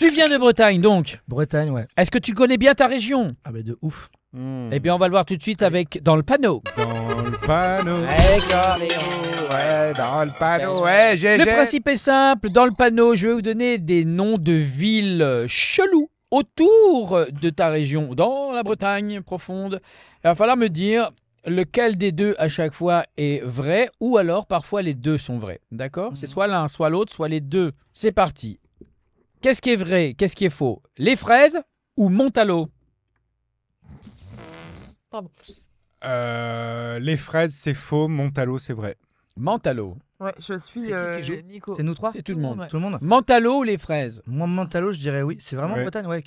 Tu viens de Bretagne donc Bretagne, ouais. Est-ce que tu connais bien ta région Ah, bah de ouf. Eh bien, on va le voir tout de suite avec Dans le panneau. Dans le panneau. Eh, ouais, dans le panneau. Ouais, j'ai. Le principe est simple. Dans le panneau, je vais vous donner des noms de villes chelous autour de ta région, dans la Bretagne profonde. Il va falloir me dire lequel des deux à chaque fois est vrai, ou alors parfois les deux sont vrais. D'accord C'est mhm. soit l'un, soit l'autre, soit les deux. C'est parti. Qu'est-ce qui est vrai Qu'est-ce qui est faux Les fraises ou Montalo euh, les fraises, c'est faux. Montalo, c'est vrai. Montalot. Ouais, je suis euh, C'est nous trois C'est tout, le monde. Tout le monde. Mentalo ou les fraises Moi, Mentalo, je dirais oui. C'est vraiment Bretagne Ouais,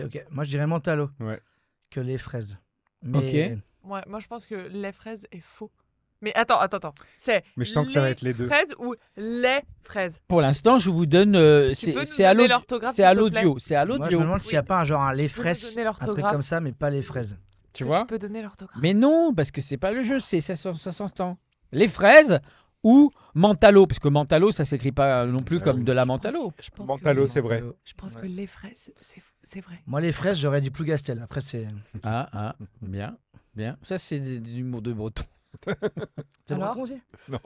ok. Moi, je dirais Mentalo. Ouais. Que les fraises. Ok. Ouais, moi, je pense que les fraises est faux. Mais attends, attends, attends. C'est Mais je sens que ça va être les fraises ou les fraises. Pour l'instant, je vous donne. Euh, c'est à l'audio. l'orthographe, C'est à l'audio. je me demande s'il n'y a pas un genre un les fraises, un truc comme ça, mais pas les fraises. Tu vois Tu peux donner l'orthographe. Mais non, parce que c'est pas le jeu, c'est 60 ans. Les fraises ou Mentalo, parce que Mentalo, ça s'écrit pas non plus euh, comme de la Mentalo. Mentalo, c'est vrai. je pense que les fraises, c'est- vrai. Moi, les fraises, j'aurais dit Plougastel. Après, c'est. Ah, ah, bien, bien. Ça, c'est du- mot de breton. C'est breton Non.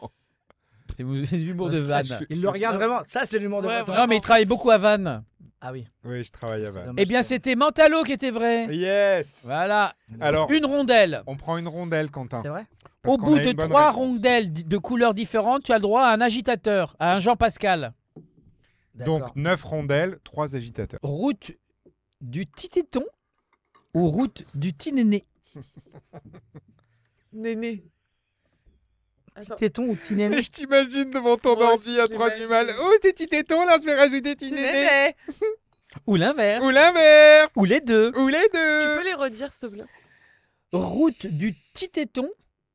C'est l'humour euh, de Van Il le regarde vraiment. Ça, c'est l'humour de ouais, Non, mais il travaille beaucoup à Vannes. Ah oui. Oui, je travaille à Vannes. Eh bien, c'était Mentalo qui était vrai. Yes. Voilà. Alors, une rondelle. On prend une rondelle, Quentin. C'est vrai. Au bout de trois rondelles de couleurs différentes, tu as le droit à un agitateur, à un Jean Pascal. Donc, neuf rondelles, trois agitateurs. Route du Titéton ou route du Tinéné Néné. Petit téton ou petit néné. Je t'imagine devant ton ordi à trois du mal. Oh, c'est petit téton, là, je vais rajouter petit néné. Ou l'inverse. Ou l'inverse. Ou les deux. Ou les deux. Tu peux les redire, s'il te plaît. Route du petit téton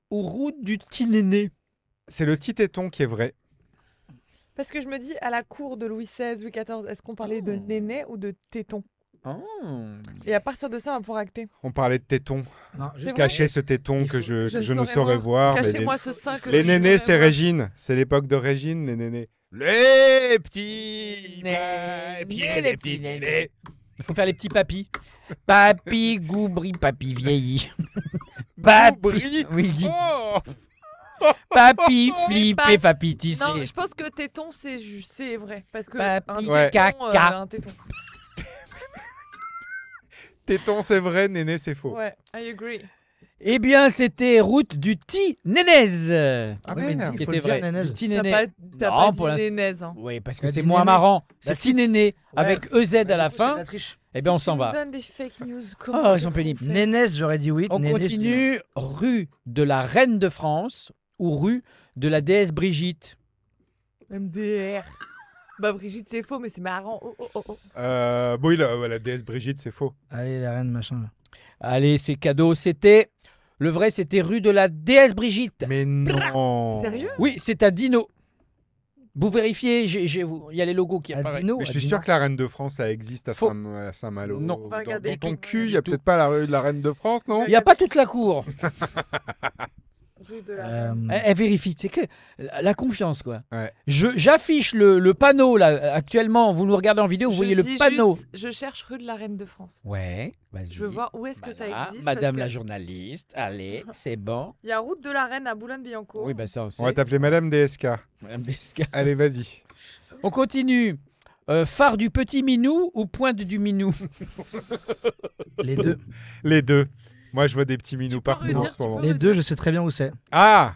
ou route du petit néné C'est le petit téton qui est vrai. Parce que je me dis, à la cour de Louis XVI, Louis XIV, est-ce qu'on parlait de oh. néné ou de téton Oh. Et à partir de ça, on va pouvoir acter. On parlait de téton. Cachez ce téton que je, ne saurais voir. Cachez-moi ce sein Les nénés, c'est Régine. C'est l'époque de Régine, les nénés. Les petits les petits nénés. Il faut faire les petits papis. Papi goubri, papi vieilli. Papi. Oui, oh. papi flippé, papi tissé. Non, je pense que téton, c'est vrai. Parce que un téton, euh, un téton. Téton, c'est vrai, Néné, c'est faux. Ouais, I agree. Eh bien, c'était route du T-Nénèse. Ah oui, non, mais qui faut dire, vrai. Nénèse. T'as t pas, pas dit hein. Oui, parce bah, que c'est moins marrant. C'est bah, T-Néné avec EZ à la bah, fin. La Eh bien, on s'en va. donne des fake news. comment ils sont pénibles. j'aurais dit oui. On continue rue de la Reine de France ou rue de la déesse Brigitte. MDR. Bah, Brigitte, c'est faux, mais c'est marrant. Oh, oh, oh, euh, oui, la, déesse Brigitte, c'est faux. Allez, la reine, machin, Allez, c'est cadeau. C'était. Le vrai, c'était rue de la déesse Brigitte. Mais non. Sérieux Oui, c'est à Dino. Vous vérifiez, il y a les logos qui apparaissent. Dino. je suis sûr que la reine de France, ça existe à Saint- malo Non. Dans, ton cul, il n'y a peut-être pas la rue de la reine de France, non Il n'y a pas toute la cour. Euh, elle, vérifie. C'est que la confiance, quoi. J'affiche le, panneau, là. Actuellement, vous nous regardez en vidéo, vous voyez le panneau. je cherche rue de la Reine de France. Ouais, vas-y. Je veux voir où est-ce que ça existe. Madame la journaliste, allez, c'est bon. Il y a route de la Reine à Boulogne-Billancourt. Oui, bah ça aussi. On va t'appeler Madame DSK. Madame DSK. allez, vas-y. On continue. Euh, phare du petit minou ou pointe du minou Les deux. Les deux. Moi, je vois des petits minous partout en ce moment. Les deux, je sais très bien où c'est. Ah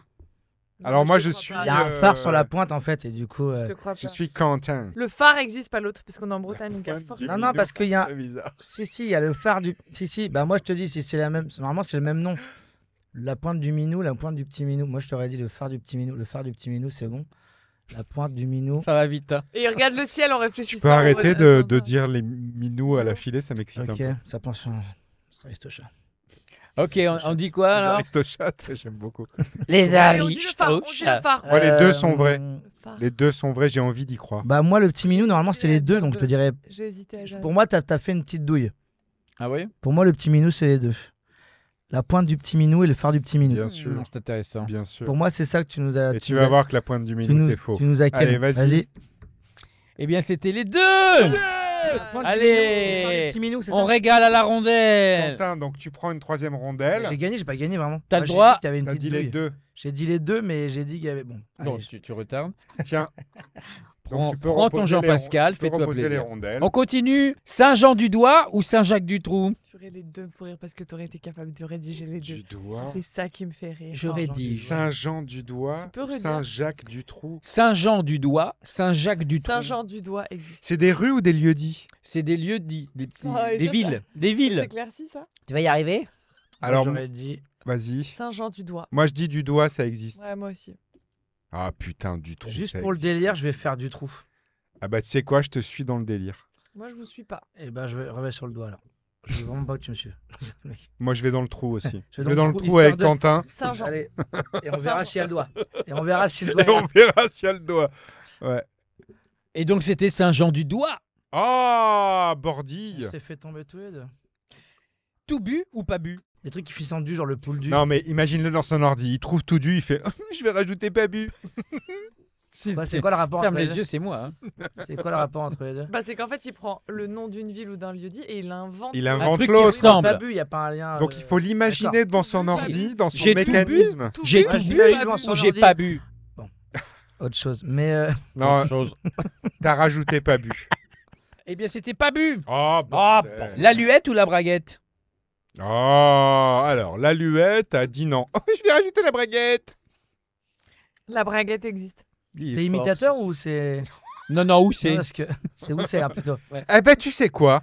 alors moi je, suis. Il y a un euh, phare sur la pointe en fait et du coup. Euh, je, suis Quentin. Le phare existe pas l'autre parce qu'on est en Bretagne donc Non non parce qu'il y a. Si si il y a le phare du. Si si bah moi je te dis si c'est la même normalement c'est le même nom. La pointe du minou, la pointe du petit minou. Moi je t'aurais dit le phare du petit minou, le phare du petit minou c'est bon. La pointe du minou. Ça va vite. Hein. Et regarde le ciel en réfléchissant. Tu peux arrêter euh, de, dire les minous à la filée, ça m'excite un peu. Ok, ça pense. Ça reste au chat. Ok, on, dit quoi alors Les aristochats, j'aime beaucoup. Les les deux euh, sont vrais. Les deux sont vrais, j'ai envie d'y croire. Bah moi, le petit minou, normalement, c'est les deux, donc je te dirais. Pour moi, t'as as fait une petite douille. Ah oui Pour moi, le petit minou, c'est les deux. La pointe du petit minou et le phare du petit minou. Bien sûr. C'est intéressant. Bien sûr. Pour moi, c'est ça que tu nous as. Et tu, vas voir que la pointe du minou, c'est faux. Tu nous as Allez, vas-y. eh bien, c'était les deux Allez On régale à la rondelle Quentin, donc tu prends une troisième rondelle. J'ai gagné, j'ai pas gagné vraiment. T'as le droit. J'ai dit les deux. J'ai dit les deux, mais j'ai dit qu'il y avait. Bon. tu, retardes. Tiens. Prends, ton Jean-Pascal, fais-toi plaisir. On continue. Saint-Jean-du-Doigt ou Saint-Jacques-du-Trou les deux pour rire parce que tu aurais été capable de rédiger les deux. C'est ça qui me fait rire. J'aurais dit Saint-Jean du doigt, Saint-Jacques du trou. Saint-Jean du doigt, Saint-Jacques du trou. Saint-Jean du doigt existe. C'est des rues ou des lieux dits C'est des lieux dits, des, villes, des villes. Tu vas y arriver Alors dit Vas-y. Saint-Jean du doigt. Moi je dis du doigt, ça existe. moi aussi. Ah putain, du trou. Juste pour le délire, je vais faire du trou. Ah bah tu sais quoi, je te suis dans le délire. Moi je vous suis pas. Eh ben je vais remettre sur le doigt là. Je vais vraiment me monsieur. Moi, je vais dans le trou aussi. je vais dans, le, trou, avec Quentin. Allez. Et on verra si elle doit. Et on verra doit. Et on verra si a le Ouais. Et donc, c'était Saint-Jean-du-Doigt. Ah, oh, Bordille. fait tomber tout Tout bu ou pas bu Les trucs qui finissent du, genre le poule du. Non, mais imagine-le dans son ordi. Il trouve tout du, il fait Je vais rajouter pas bu. Bah, c'est quoi le rapport Ferme entre les, yeux, c'est moi. Hein. C'est quoi le rapport entre les deux Bah, c'est qu'en fait, il prend le nom d'une ville ou d'un lieu-dit et il invente. Il invente truc qui Pas bu, il n'y a pas un lien. Donc il faut euh, l'imaginer devant son ordi, dans son mécanisme. J'ai tout bu, j'ai pas bu. Autre chose. Mais euh, Non, Autre chose. t'as rajouté pas bu. Eh bien, c'était pas bu. Oh, Ah, La luette ou la braguette Ah. alors, la luette a dit non. je vais rajouter la braguette. La braguette existe. T'es imitateur ou c'est. Non, non, où c'est Parce que c'est où c'est hein, plutôt. Eh ben, tu sais quoi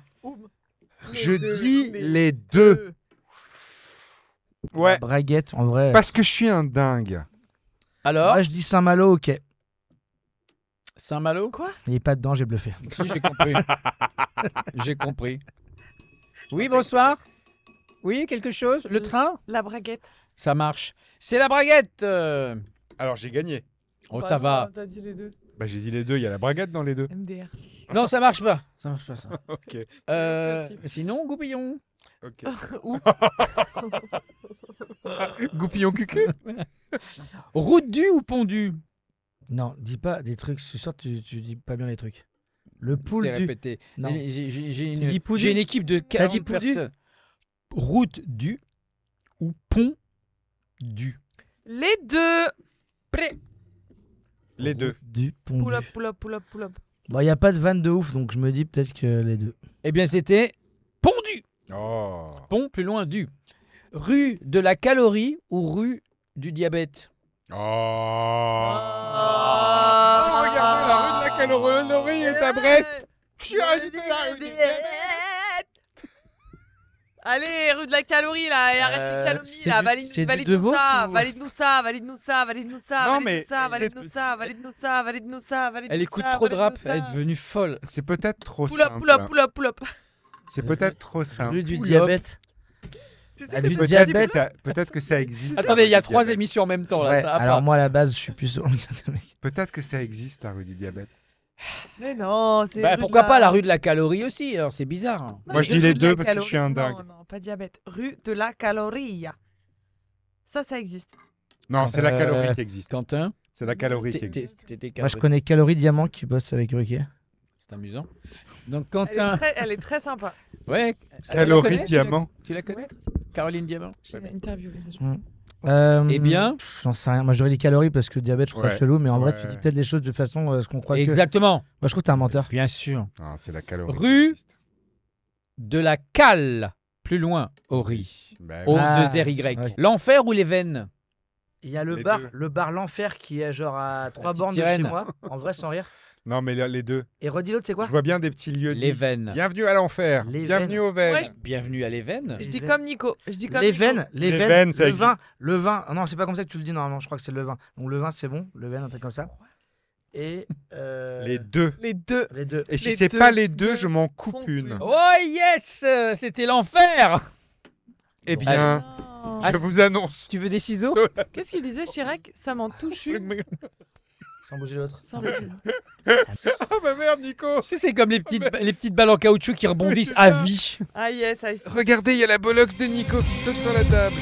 Je dis les deux. Ouais. braguette, en vrai. Parce que je suis un dingue. Alors Moi, je dis Saint-Malo, ok. Saint-Malo Quoi Il est pas dedans, j'ai bluffé. Si, j'ai compris. j'ai compris. Oui, bonsoir. Oui, quelque chose Le train La braguette. Ça marche. C'est la braguette euh. Alors, j'ai gagné. Oh, ça va. Bah, j'ai dit les deux, il y a la braguette dans les deux. MDR. Non, ça marche pas. Ça marche pas, ça. Euh, sinon, goupillon. Ok. Goupillon cucu Route du ou pont du Non, dis pas des trucs. Je suis tu, dis pas bien les trucs. Le poule C'est du. répété. Non. J'ai- une, équipe de quatre 40 personnes. Route du ou pont du Les deux. Prêt les deux. Du pont. poulap, poulap. Bon, il n'y a pas de vanne de ouf, donc je me dis peut-être que les deux. Eh bien, c'était Pondu. Oh. Pont plus loin du. Rue de la calorie ou rue du diabète Oh, ah. oh Regardez, la rue de la calorie est à Brest. diabète. Allez, rue de la calorie là, et arrête les euh, calomnies là, valide-nous valide ça, valide-nous ça, valide-nous ça, valide-nous ça, valide-nous ça, valide-nous ça, valide-nous ça, valide-nous ça, valide-nous ça. Elle écoute trop de rap, elle est devenue folle. C'est peut-être trop simple. C'est peut-être trop simple. Rue du diabète. Tu sais du diabète, peut-être que ça existe. Attendez, il y a trois émissions en même temps là. Alors moi à la base, je suis plus. Peut-être que ça existe la rue du diabète. Mais non, c'est. Bah, pourquoi pas la rue de la calorie aussi Alors hein, c'est bizarre. Moi je bah, dis les deux parce que je suis un dingue. Non, non, pas diabète. Rue de la calorie. Ça, ça existe. Non, c'est la calorie euh, qui existe. Quentin C'est la calorie qui existe. Moi je connais Calorie Diamant qui bosse avec Ruquier. C'est amusant. Donc Quentin. Elle est très, sympa. Ouais. Calorie Diamant. Tu la connais Caroline Diamant. J'ai interviewé déjà. Mmh. Euh, eh bien, j'en sais rien. Moi, j'aurais les calories parce que diabète, je trouve chelou, mais en vrai, tu dis peut-être les choses de façon euh, ce qu'on croit. Exactement. Moi, je trouve que t'es un menteur. Bien sûr. Ah, c'est la calorie. Rue de la cale, plus loin, au riz. Bah au ah, L'enfer ou les veines Il y a le bar, le bar l'enfer qui est genre à trois bornes de chez moi. En vrai, sans rire. Non, mais les deux. Et redis l'autre, c'est quoi Je vois bien des petits lieux. Les veines. Bienvenue à l'enfer. Bienvenue aux veines. Bienvenue à les veines. Je dis comme Nico. Je dis comme les veines. Les, veines. le vin. Le vin. Ah non, c'est pas comme ça que tu le dis normalement. Je crois que c'est le vin. Donc le vin, c'est bon. Le vin, un truc comme ça. Et euh, les deux. Les deux. Les deux. Et si c'est pas les deux, je m'en coupe une. Oh yes, c'était l'enfer. Eh bien. Ah, je vous annonce. Tu veux des ciseaux Qu'est-ce qu'il disait Chirac Ça m'en touche une. Sans bouger l'autre. Sans bouger l'autre ah ma mère Nico C'est comme ah, les petites, balles en caoutchouc qui rebondissent à vie. Ah yes, Regardez, il y a la bolox de Nico qui saute sur la table.